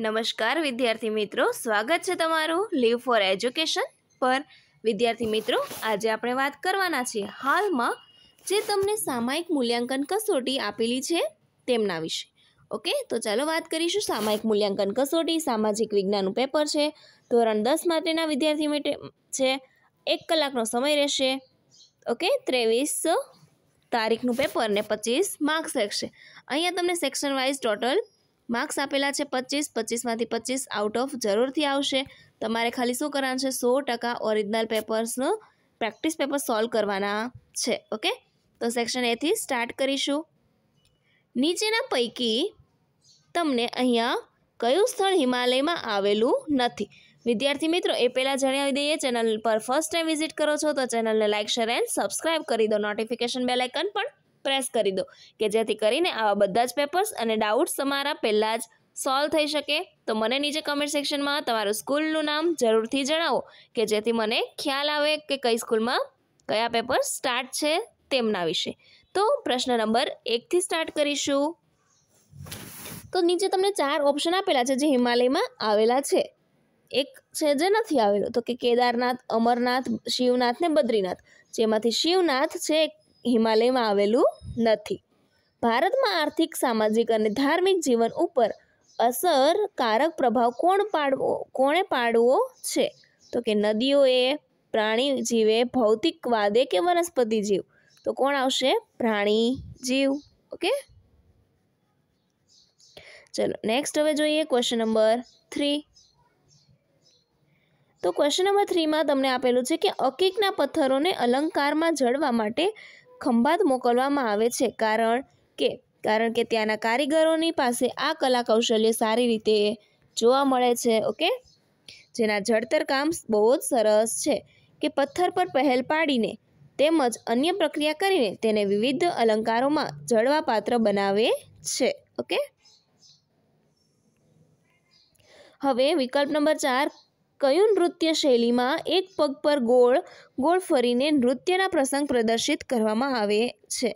નમસ્કાર વિદ્યાર્થી મિત્રો સ્વાગત છે તમારું લીવ ફોર એજ્યુકેશન પર વિદ્યાર્થી મિત્રો આજે આપણે વાત કરવાના છીએ હાલમાં જે તમને સામાયિક મૂલ્યાંકન કસોટી આપેલી છે તેમના વિશે ઓકે તો ચાલો વાત કરીશું સામાયિક મૂલ્યાંકન કસોટી સામાજિક વિજ્ઞાનનું પેપર છે ધોરણ દસ માટેના વિદ્યાર્થી માટે છે એક કલાકનો સમય રહેશે ઓકે ત્રેવીસ તારીખનું પેપર ને પચીસ માર્ક્સ રહેશે અહીંયા તમને સેક્શન વાઇઝ ટોટલ માર્ક્સ આપેલા છે પચીસ પચીસમાંથી પચીસ આઉટ ઓફ જરૂરથી આવશે તમારે ખાલી શું કરવાનું છે સો ટકા ઓરિજિનલ પેપર્સનું પ્રેક્ટિસ પેપર સોલ્વ કરવાના છે ઓકે તો સેક્શન એથી સ્ટાર્ટ કરીશું નીચેના પૈકી તમને અહીંયા કયું સ્થળ હિમાલયમાં આવેલું નથી વિદ્યાર્થી મિત્રો એ પહેલાં જણાવી દઈએ ચેનલ પર ફર્સ્ટ ટાઈમ વિઝિટ કરો છો તો ચેનલને લાઇક શેર એન્ડ સબસ્ક્રાઇબ કરી દો નોટિફિકેશન બેલ આઇકન પણ પ્રેસ કરી દો કે જેથી કરીને આવા બધા જ પેપર્સ અને ડાઉટ્સ તમારા પહેલાં જ સોલ્વ થઈ શકે તો મને નીચે કમેન્ટ સેક્શનમાં તમારું સ્કૂલનું નામ જરૂરથી જણાવો કે જેથી મને ખ્યાલ આવે કે કઈ સ્કૂલમાં કયા પેપર સ્ટાર્ટ છે તેમના વિશે તો પ્રશ્ન નંબર એકથી સ્ટાર્ટ કરીશું તો નીચે તમને ચાર ઓપ્શન આપેલા છે જે હિમાલયમાં આવેલા છે એક છે જે નથી આવેલો તો કે કેદારનાથ અમરનાથ શિવનાથ ને બદ્રીનાથ જેમાંથી શિવનાથ છે હિમાલયમાં આવેલું નથી ભારતમાં આર્થિક સામાજિક અને ધાર્મિક જીવન ઉપર અસરકારક પ્રભાવ કોણ પાડવો કોણે પાડવો છે તો કે નદીઓએ પ્રાણી જીવે ભૌતિકવાદે કે વનસ્પતિ જીવ તો કોણ આવશે પ્રાણી જીવ ઓકે ચલો નેક્સ્ટ હવે જોઈએ ક્વેશ્ચન નંબર થ્રી તો ક્વેશ્ચન નંબર થ્રીમાં તમને આપેલું છે કે અકીકના પથ્થરોને અલંકારમાં જળવા માટે ખંભાત મોકલવામાં આવે છે કારણ કે કારણ કે ત્યાંના કારીગરોની પાસે આ કલા કૌશલ્ય સારી રીતે જોવા મળે છે ઓકે જેના જડતર કામ બહુ જ સરસ છે કે પથ્થર પર પહેલ પાડીને તેમજ અન્ય પ્રક્રિયા કરીને તેને વિવિધ અલંકારોમાં જળવા પાત્ર બનાવે છે ઓકે હવે વિકલ્પ નંબર ચાર કયું નૃત્ય શૈલીમાં એક પગ પર ગોળ ગોળ ફરીને નૃત્યના પ્રસંગ પ્રદર્શિત કરવામાં આવે છે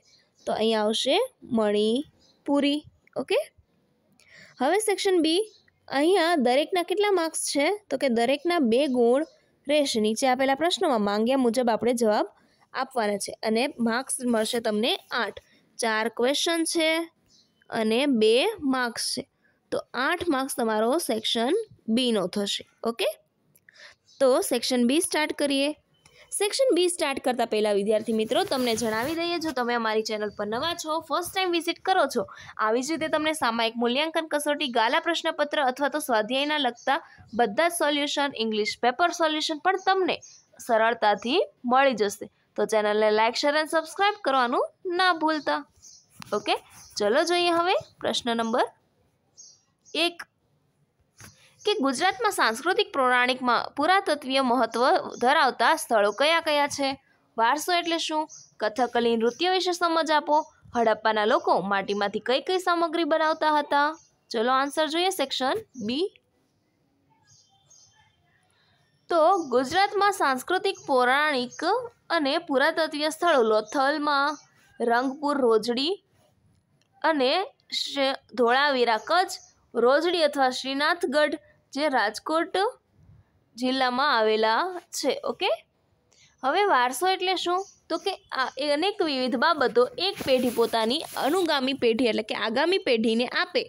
તો અહીંયા આવશે મણિપુરી ઓકે હવે સેક્શન બી અહીંયા દરેકના કેટલા માર્ક્સ છે તો કે દરેકના બે ગુણ રહેશે નીચે આપેલા પ્રશ્નોમાં માંગ્યા મુજબ આપણે જવાબ આપવાના છે અને માર્ક્સ મળશે તમને આઠ ચાર ક્વેશ્ચન છે અને બે માર્ક્સ છે તો આઠ માર્ક્સ તમારો સેક્શન બીનો થશે ઓકે તો સેક્શન બી સ્ટાર્ટ કરીએ સેક્શન બી સ્ટાર્ટ કરતાં પહેલાં વિદ્યાર્થી મિત્રો તમને જણાવી દઈએ જો તમે અમારી ચેનલ પર નવા છો ફર્સ્ટ ટાઈમ વિઝિટ કરો છો આવી જ રીતે તમને સામાયિક મૂલ્યાંકન કસોટી ગાલા પ્રશ્નપત્ર અથવા તો સ્વાધ્યાયના લગતા બધા જ સોલ્યુશન ઇંગ્લિશ પેપર સોલ્યુશન પણ તમને સરળતાથી મળી જશે તો ચેનલને લાઇક શેર અને સબસ્ક્રાઈબ કરવાનું ના ભૂલતા ઓકે ચલો જોઈએ હવે પ્રશ્ન નંબર એક કે ગુજરાતમાં સાંસ્કૃતિક પૌરાણિકમાં પુરાતત્વીય મહત્વ ધરાવતા સ્થળો કયા કયા છે વારસો એટલે શું કથકલી નૃત્ય વિશે સમજ આપો હડપ્પાના લોકો માટીમાંથી કઈ કઈ સામગ્રી બનાવતા હતા ચલો આન્સર જોઈએ સેક્શન બી તો ગુજરાતમાં સાંસ્કૃતિક પૌરાણિક અને પુરાતત્વીય સ્થળો લોથલમાં રંગપુર રોજડી અને ધોળાવીરા કચ્છ રોજડી અથવા શ્રીનાથગઢ જે રાજકોટ જિલ્લામાં આવેલા છે ઓકે હવે વારસો એટલે શું તો કે આ અનેક વિવિધ બાબતો એક પેઢી પોતાની અનુગામી પેઢી એટલે કે આગામી પેઢીને આપે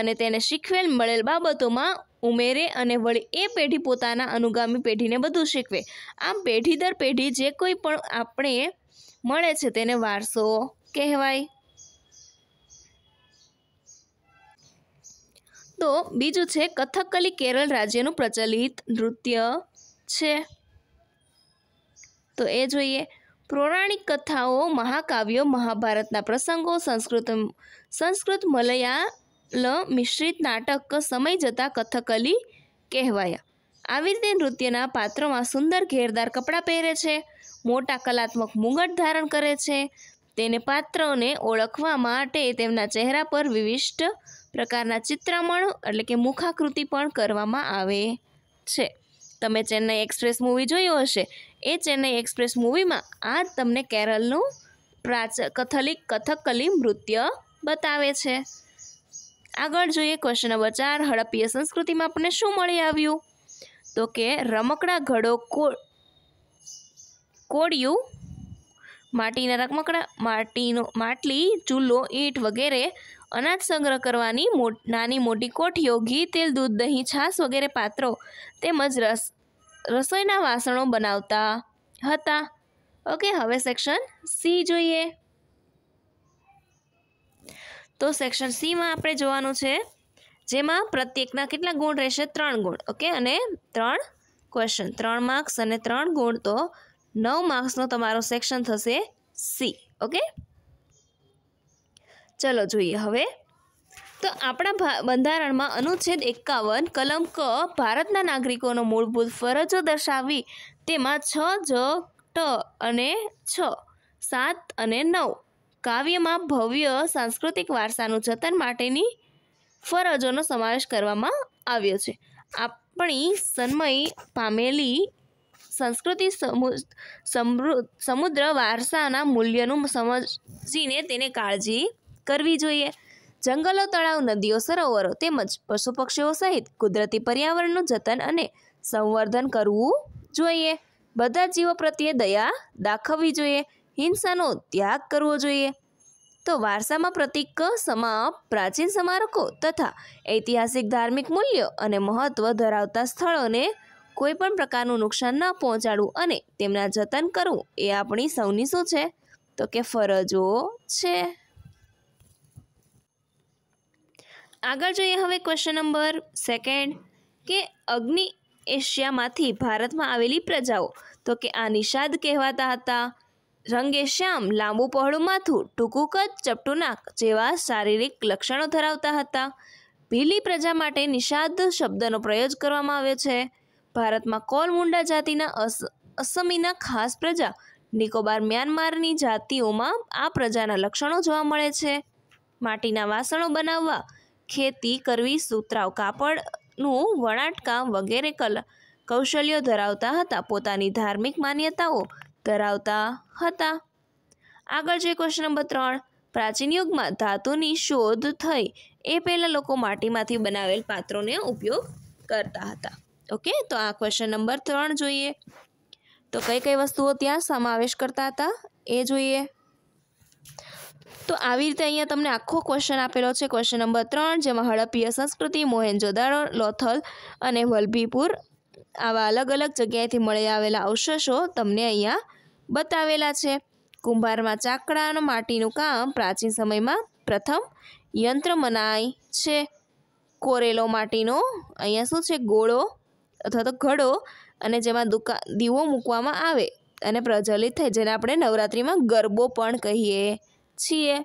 અને તેને શીખવેલ મળેલ બાબતોમાં ઉમેરે અને વળી એ પેઢી પોતાના અનુગામી પેઢીને બધું શીખવે આમ પેઢી દર પેઢી જે કોઈ પણ આપણે મળે છે તેને વારસો કહેવાય તો બીજું છે કથકલી કેરળ રાજ્યનું પ્રચલિત નૃત્ય છે તો એ જોઈએ પૌરાણિક કથાઓ મહાકાવ્યો મહાભારતના પ્રસંગો સંસ્કૃત સંસ્કૃત મલયાલ મિશ્રિત નાટક સમય જતાં કથકલી કહેવાયા આવી રીતે નૃત્યના પાત્રોમાં સુંદર ઘેરદાર કપડાં પહેરે છે મોટા કલાત્મક મુગટ ધારણ કરે છે તેને પાત્રોને ઓળખવા માટે તેમના ચહેરા પર વિવિષ્ટ પ્રકારના ચિત્રામણ એટલે કે મુખાકૃતિ પણ કરવામાં આવે છે તમે ચેન્નઈ એક્સપ્રેસ મૂવી જોયું હશે એ ચેન્નઈ એક્સપ્રેસ મૂવીમાં આ તમને કેરળનું પ્રાચ કથલિક કથકલી નૃત્ય બતાવે છે આગળ જોઈએ ક્વેશ્ચન નંબર ચાર હડપ્પીય સંસ્કૃતિમાં આપણને શું મળી આવ્યું તો કે રમકડા ઘડો કોડિયું માટીના રમકડા માટીનો માટલી ચૂલો ઈંટ વગેરે અનાજ સંગ્રહ કરવાની નાની મોટી કોઠીઓ ઘી તેલ દૂધ દહીં છાશ વગેરે પાત્રો તેમજ રસ રસોઈના વાસણો બનાવતા હતા ઓકે હવે સેક્શન સી જોઈએ તો સેક્શન સીમાં આપણે જોવાનું છે જેમાં પ્રત્યેકના કેટલા ગુણ રહેશે ત્રણ ગુણ ઓકે અને ત્રણ ક્વેશ્ચન ત્રણ માર્ક્સ અને ત્રણ ગુણ તો નવ માર્ક્સનો તમારો સેક્શન થશે સી ઓકે ચલો જોઈએ હવે તો આપણા બંધારણમાં અનુચ્છેદ એકાવન કલમ ક ભારતના નાગરિકોનો મૂળભૂત ફરજો દર્શાવી તેમાં છ જ ટ અને છ સાત અને નવ કાવ્યમાં ભવ્ય સાંસ્કૃતિક વારસાનું જતન માટેની ફરજોનો સમાવેશ કરવામાં આવ્યો છે આપણી સન્મય પામેલી સંસ્કૃતિ સમૃદ્ધ સમુદ્ર વારસાના મૂલ્યનું સમજીને તેને કાળજી કરવી જોઈએ જંગલો તળાવ નદીઓ સરોવરો તેમજ પશુ પક્ષીઓ સહિત કુદરતી પર્યાવરણનું જતન અને સંવર્ધન કરવું જોઈએ બધા જીવો પ્રત્યે દયા દાખવવી જોઈએ હિંસાનો ત્યાગ કરવો જોઈએ તો વારસામાં પ્રતિક સમાપ પ્રાચીન સ્મારકો તથા ઐતિહાસિક ધાર્મિક મૂલ્યો અને મહત્ત્વ ધરાવતા સ્થળોને કોઈપણ પ્રકારનું નુકસાન ન પહોંચાડવું અને તેમના જતન કરવું એ આપણી સૌની શું છે તો કે ફરજો છે આગળ જોઈએ હવે ક્વેશ્ચન નંબર સેકન્ડ કે અગ્નિ એશિયામાંથી ભારતમાં આવેલી પ્રજાઓ તો કે આ નિષાદ કહેવાતા હતા રંગે શ્યામ લાંબુ પહોળું માથું ટૂંકું કદ ચપટું નાક જેવા શારીરિક લક્ષણો ધરાવતા હતા ભીલી પ્રજા માટે નિષાદ શબ્દનો પ્રયોગ કરવામાં આવ્યો છે ભારતમાં કોલ મુંડા જાતિના અસ અસમીના ખાસ પ્રજા નિકોબાર મ્યાનમારની જાતિઓમાં આ પ્રજાના લક્ષણો જોવા મળે છે માટીના વાસણો બનાવવા ખેતી કરવી સુતરાવ કાપડનું વણાટકામ વગેરે કલા કૌશલ્યો ધરાવતા હતા પોતાની ધાર્મિક માન્યતાઓ ધરાવતા હતા આગળ છે ક્વેશ્ચન નંબર ત્રણ પ્રાચીન યુગમાં ધાતુની શોધ થઈ એ પહેલાં લોકો માટીમાંથી બનાવેલ પાત્રોને ઉપયોગ કરતા હતા ઓકે તો આ ક્વેશ્ચન નંબર ત્રણ જોઈએ તો કઈ કઈ વસ્તુઓ ત્યાં સમાવેશ કરતા હતા એ જોઈએ તો આવી રીતે અહીંયા તમને આખો ક્વેશ્ચન આપેલો છે ક્વેશ્ચન નંબર ત્રણ જેમાં હડપ્પીય સંસ્કૃતિ મોહેન્જોદારો લોથલ અને વલભીપુર આવા અલગ અલગ જગ્યાએથી મળી આવેલા અવશેષો તમને અહીંયા બતાવેલા છે કુંભારમાં ચાકડાનું માટીનું કામ પ્રાચીન સમયમાં પ્રથમ યંત્ર મનાય છે કોરેલો માટીનો અહીંયા શું છે ગોળો અથવા તો ઘડો અને જેમાં દુકા દીવો મૂકવામાં આવે અને પ્રજ્વલિત થાય જેને આપણે નવરાત્રિમાં ગરબો પણ કહીએ છીએ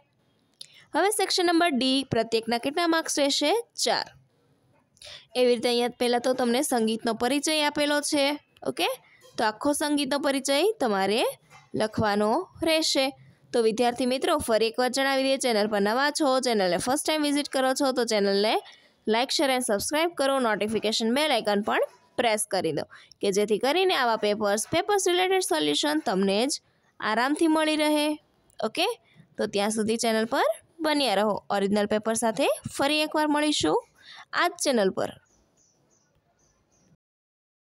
હવે સેક્શન નંબર ડી પ્રત્યેકના કેટલા માર્ક્સ રહેશે ચાર એવી રીતે અહીંયા પહેલાં તો તમને સંગીતનો પરિચય આપેલો છે ઓકે તો આખો સંગીતનો પરિચય તમારે લખવાનો રહેશે તો વિદ્યાર્થી મિત્રો ફરી એકવાર જણાવી દઈએ ચેનલ પર નવા છો ચેનલને ફર્સ્ટ ટાઈમ વિઝિટ કરો છો તો ચેનલને લાઇક શેર એન્ડ સબસ્ક્રાઇબ કરો નોટિફિકેશન બેલ આઇકન પણ પ્રેસ કરી દો કે જેથી કરીને આવા પેપર્સ પેપર્સ રિલેટેડ સોલ્યુશન તમને જ આરામથી મળી રહે ઓકે તો ત્યાં સુધી ચેનલ પર બન્યા રહો ઓરિજિનલ પેપર સાથે ફરી એકવાર મળીશું આ જ ચેનલ પર